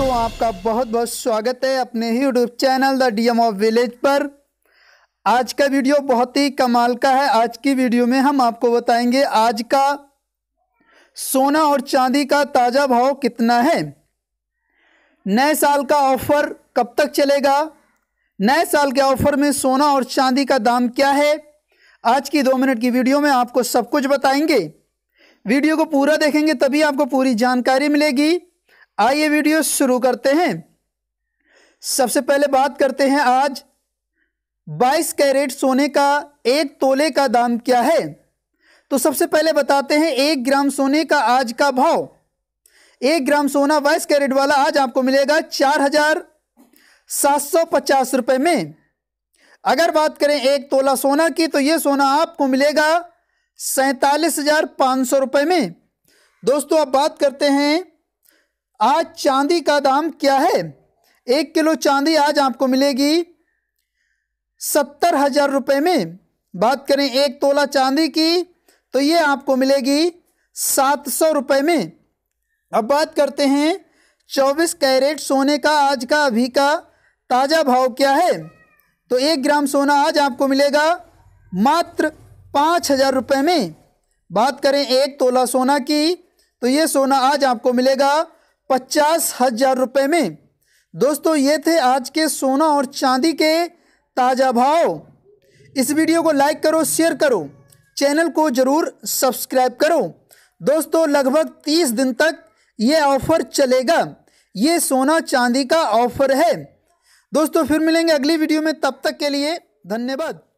दोस्तों आपका बहुत बहुत स्वागत है अपने ही YouTube channel the DM of village पर आज का वीडियो बहुत ही कमाल का है आज की वीडियो में हम आपको बताएंगे आज का सोना और चांदी का ताज़ा भाव कितना है नए साल का ऑफर कब तक चलेगा नए साल के ऑफर में सोना और चांदी का दाम क्या है आज की दो मिनट की वीडियो में आपको सब कुछ बताएंगे वीडियो को पूरा देखेंगे तभी आपको पूरी जानकारी मिलेगी आइए वीडियो शुरू करते हैं सबसे पहले बात करते हैं आज 22 कैरेट सोने का एक तोले का दाम क्या है तो सबसे पहले बताते हैं एक ग्राम सोने का आज का भाव एक ग्राम सोना बाईस कैरेट वाला आज आपको मिलेगा चार हजार सात सौ पचास रुपए में अगर बात करें एक तोला सोना की तो यह सोना आपको मिलेगा सैतालीस हजार पाँच सौ रुपए में दोस्तों अब बात करते हैं आज चांदी का दाम क्या है एक किलो चांदी आज आपको मिलेगी सत्तर हजार रुपये में बात करें एक तोला चांदी की तो ये आपको मिलेगी सात सौ रुपये में अब बात करते हैं चौबीस कैरेट सोने का आज का अभी का ताज़ा भाव क्या है तो एक ग्राम सोना आज आपको मिलेगा मात्र पाँच हज़ार रुपये में बात करें एक तोला सोना की तो ये सोना आज आपको मिलेगा पचास हजार रुपये में दोस्तों ये थे आज के सोना और चांदी के ताज़ा भाव इस वीडियो को लाइक करो शेयर करो चैनल को ज़रूर सब्सक्राइब करो दोस्तों लगभग तीस दिन तक ये ऑफ़र चलेगा ये सोना चांदी का ऑफ़र है दोस्तों फिर मिलेंगे अगली वीडियो में तब तक के लिए धन्यवाद